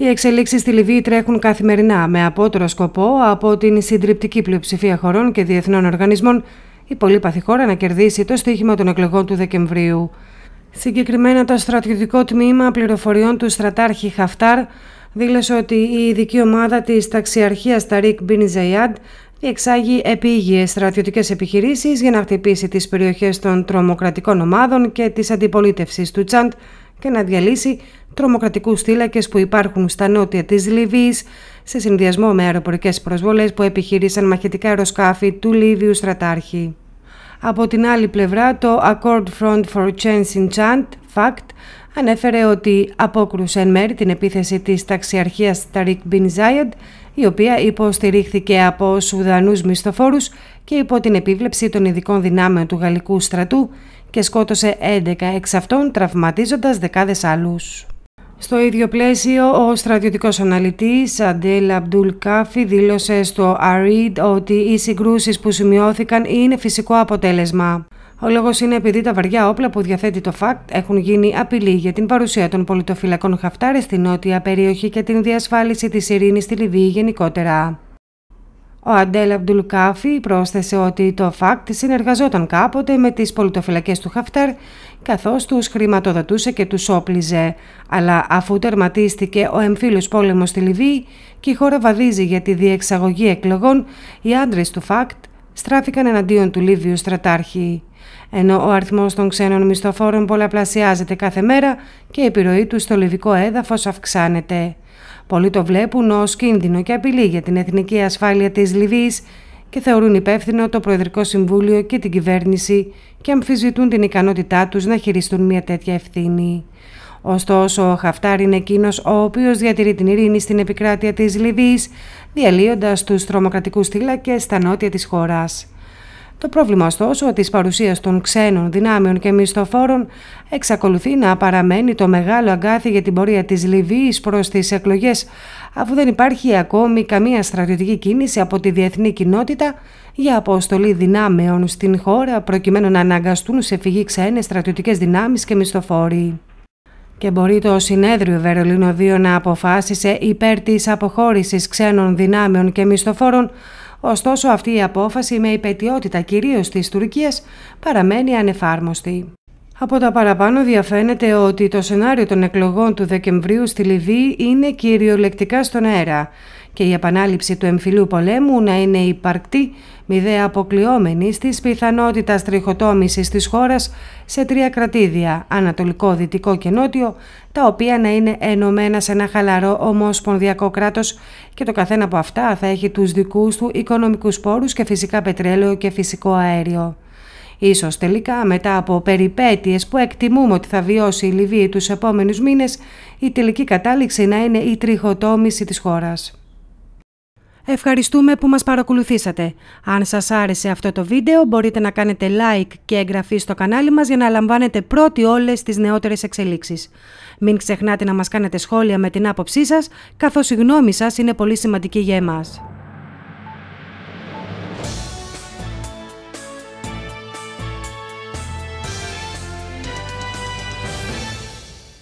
Οι εξελίξεις στη Λιβύη τρέχουν καθημερινά με απότερο σκοπό από την συντριπτική πλειοψηφία χωρών και διεθνών οργανισμών η πολύπαθη χώρα να κερδίσει το στοίχημα των εκλογών του Δεκεμβρίου. Συγκεκριμένα το στρατιωτικό τμήμα πληροφοριών του στρατάρχη Χαφτάρ δήλωσε ότι η ειδική ομάδα της ταξιαρχίας Ταρίκ Μπιν Ζαϊάντ διεξάγει επίγειες στρατιωτικές επιχειρήσεις για να χτυπήσει τις περιοχές των τρομοκρατικών ομάδων και της αντιπολίτευσης του Τσάντ και να διαλύσει τρομοκρατικούς θύλακες που υπάρχουν στα νότια της Λιβύης σε συνδυασμό με αεροπορικές προσβολές που επιχείρησαν μαχητικά αεροσκάφη του Λίβιου στρατάρχη. Από την άλλη πλευρά, το Accord Front for Change in Fact ανέφερε ότι απόκρουσε εν μέρη την επίθεση της ταξιαρχίας Ταρικ Μπιν Ζάιεντ, η οποία υποστηρίχθηκε από Σουδανούς μισθοφόρους και υπό την επίβλεψη των ειδικών δυνάμεων του γαλλικού στρατού και σκότωσε 11 εξ αυτών τραυματίζοντας δεκάδες άλλους. Στο ίδιο πλαίσιο, ο στρατιωτικός αναλυτής Αντέλ Αμπτούλ Κάφη δήλωσε στο Αρίδ ότι οι συγκρούσεις που σημειώθηκαν είναι φυσικό αποτέλεσμα ο λόγος είναι επειδή τα βαριά όπλα που διαθέτει το ΦΑΚΤ έχουν γίνει απειλή για την παρουσία των πολιτοφυλακών Χαφτάρ στην νότια περιοχή και την διασφάλιση της ειρήνης στη Λιβύη γενικότερα. Ο Αντέλ Αμπτουλκάφη πρόσθεσε ότι το ΦΑΚΤ συνεργαζόταν κάποτε με τις πολιτοφυλακές του Χαφτάρ καθώς τους χρηματοδοτούσε και τους όπλιζε. Αλλά αφού τερματίστηκε ο εμφύλιος πόλεμος στη Λιβύη και η χώρα βαδίζει για τη διεξαγωγή εκλογών, οι άντρες του ΦΑΚΤ στράφηκαν εναντίον του Λίβιου στρατάρχη. Ενώ ο αριθμός των ξένων μισθοφόρων πολλαπλασιάζεται κάθε μέρα και η επιρροή τους στο λιβικό έδαφος αυξάνεται. Πολλοί το βλέπουν ως κίνδυνο και απειλή για την εθνική ασφάλεια της Λιβύης και θεωρούν υπεύθυνο το Προεδρικό Συμβούλιο και την κυβέρνηση και αμφισβητούν την ικανότητά τους να χειριστούν μια τέτοια ευθύνη. Ωστόσο, ο Χαφτάρ είναι εκείνος ο οποίος διατηρεί την ειρήνη στην επικράτεια της Λιβύης, διαλύοντας τους τρομοκρατικούς θύλακες στα νότια της χώρας. Το πρόβλημα ωστόσο της παρουσίας των ξένων δυνάμεων και μισθοφόρων εξακολουθεί να παραμένει το μεγάλο αγκάθι για την πορεία της Λιβύης προς τις εκλογές, αφού δεν υπάρχει ακόμη καμία στρατιωτική κίνηση από τη διεθνή κοινότητα για αποστολή δυνάμεων στην χώρα προκειμένου να αναγκαστούν σε φυγή ξένες στρατιωτικές δυνάμεις και μισθοφόροι και μπορεί το Συνέδριο Βερολίνο 2 να αποφάσισε υπέρ της αποχώρησης ξένων δυνάμεων και μισθοφόρων, ωστόσο αυτή η απόφαση με υπετιότητα κυρίως της Τουρκίας παραμένει ανεφάρμοστη. Από τα παραπάνω διαφαίνεται ότι το σενάριο των εκλογών του Δεκεμβρίου στη Λιβύη είναι κυριολεκτικά στον αέρα και η επανάληψη του εμφυλίου πολέμου να είναι υπαρκτή, μηδέα αποκλειόμενη τη πιθανότητα τριχοτόμησης της χώρας σε τρία κρατήδια, Ανατολικό, Δυτικό και Νότιο, τα οποία να είναι ενωμένα σε ένα χαλαρό ομοσπονδιακό κράτος και το καθένα από αυτά θα έχει τους δικούς του οικονομικούς πόρους και φυσικά πετρέλαιο και φυσικό αέριο. Ίσως τελικά μετά από περιπέτειες που εκτιμούμε ότι θα βιώσει η Λιβύη τους επόμενους μήνες, η τελική κατάληξη να είναι η τριχοτόμηση της χώρας. Ευχαριστούμε που μας παρακολουθήσατε. Αν σας άρεσε αυτό το βίντεο μπορείτε να κάνετε like και εγγραφή στο κανάλι μας για να λαμβάνετε πρώτοι όλες τις νεότερες εξελίξεις. Μην ξεχνάτε να μας κάνετε σχόλια με την άποψή σας, καθώς η γνώμη σας είναι πολύ σημαντική για εμάς.